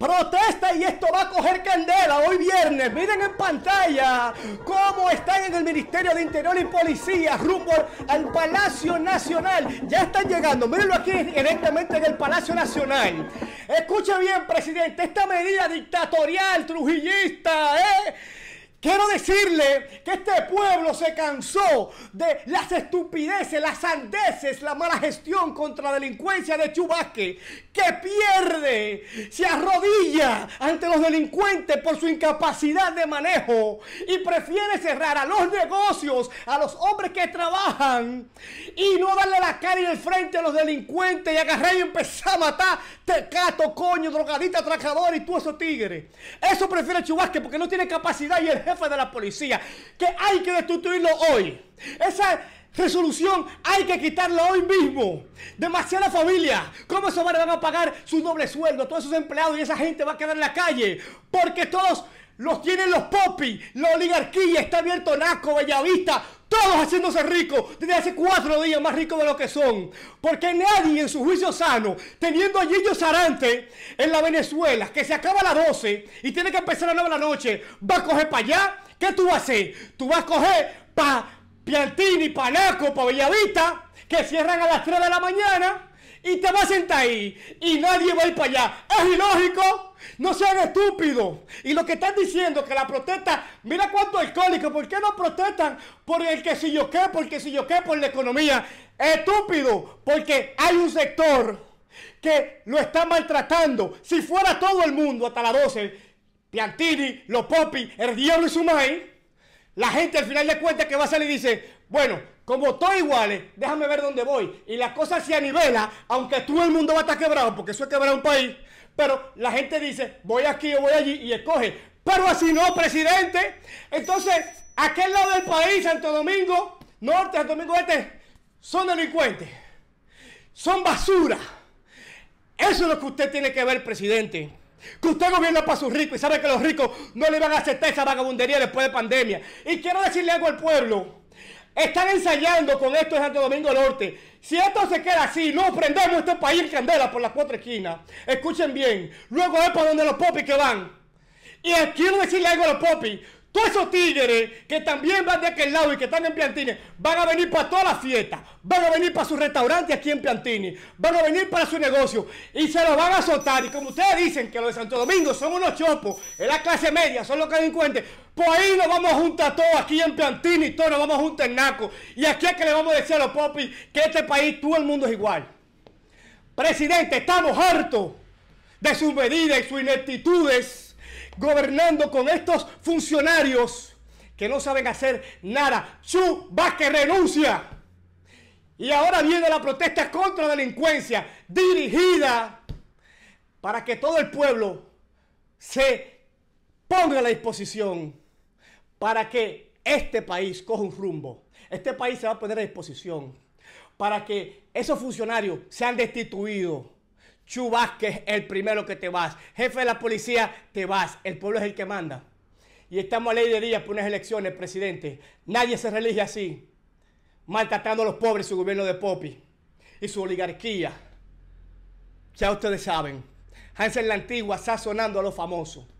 Protesta y esto va a coger candela hoy viernes. Miren en pantalla cómo están en el Ministerio de Interior y Policía rumbo al Palacio Nacional. Ya están llegando. Mírenlo aquí directamente en el Palacio Nacional. Escucha bien, presidente, esta medida dictatorial, trujillista, ¿eh? Quiero decirle que este pueblo se cansó de las estupideces, las sandeces, la mala gestión contra la delincuencia de Chubasque, que pierde, se arrodilla ante los delincuentes por su incapacidad de manejo y prefiere cerrar a los negocios, a los hombres que trabajan y no darle la cara en el frente a los delincuentes y agarrar y empezar a matar tecato, coño, drogadita, atracador y tú eso tigre. Eso prefiere Chubasque porque no tiene capacidad y el de la policía, que hay que destituirlo hoy. Esa resolución hay que quitarla hoy mismo. Demasiada familia. ¿Cómo esos van a pagar su doble sueldo? Todos sus empleados y esa gente va a quedar en la calle. Porque todos los tienen los popis. La oligarquía está abierto Naco, Bellavista todos haciéndose ricos desde hace cuatro días más ricos de lo que son. Porque nadie en su juicio sano, teniendo a Gillo Sarante en la Venezuela, que se acaba a las 12 y tiene que empezar a las 9 de la noche, va a coger para allá. ¿Qué tú vas a hacer? Tú vas a coger para Piantini, para Naco, para Bellavista, que cierran a las 3 de la mañana y te vas a sentar ahí y nadie va a ir para allá. ¿Es ilógico? No sean estúpidos. Y lo que están diciendo que la protesta, mira cuánto alcohólico, ¿por qué no protestan por el que si yo qué, porque si yo qué, por la economía? Estúpido, porque hay un sector que lo está maltratando. Si fuera todo el mundo, hasta la 12, Piantini, Los Popi, el diablo y su maíz, la gente al final de cuentas que va a salir dice, bueno, como todo iguales, déjame ver dónde voy. Y la cosa se anivela, aunque todo el mundo va a estar quebrado, porque eso es quebrar un país. Pero la gente dice, voy aquí o voy allí y escoge. Pero así no, presidente. Entonces, aquel lado del país, Santo Domingo Norte, Santo Domingo Este, son delincuentes. Son basura. Eso es lo que usted tiene que ver, presidente. Que usted gobierna para sus ricos y sabe que los ricos no le van a aceptar esa vagabundería después de pandemia. Y quiero decirle algo al pueblo. Están ensayando con esto en Santo Domingo Norte. Si esto se queda así, no prendemos este país candela por las cuatro esquinas. Escuchen bien. Luego es para donde los popis que van. Y quiero decirle algo a los popis. Todos esos tigres que también van de aquel lado y que están en Piantini van a venir para todas las fiestas, van a venir para su restaurante aquí en Piantini, van a venir para su negocio y se lo van a azotar. Y como ustedes dicen que los de Santo Domingo son unos chopos, es la clase media, son los delincuentes, pues ahí nos vamos a juntar todos aquí en Piantini, todos nos vamos a juntar en Naco. Y aquí es que le vamos a decir a los popis que este país todo el mundo es igual. Presidente, estamos hartos de sus medidas y sus ineptitudes gobernando con estos funcionarios que no saben hacer nada. Chu que renuncia. Y ahora viene la protesta contra la delincuencia dirigida para que todo el pueblo se ponga a la disposición para que este país coja un rumbo. Este país se va a poner a disposición para que esos funcionarios sean destituidos es el primero que te vas. Jefe de la policía, te vas. El pueblo es el que manda. Y estamos a ley de días por unas elecciones, presidente. Nadie se relige así. Maltratando a los pobres su gobierno de Popi y su oligarquía. Ya ustedes saben. Hansen la Antigua sazonando a los famosos.